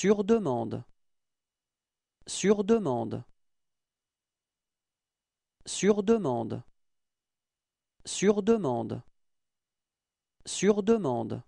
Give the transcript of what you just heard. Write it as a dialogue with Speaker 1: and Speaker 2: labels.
Speaker 1: Sur demande Sur demande Sur demande Sur demande Sur demande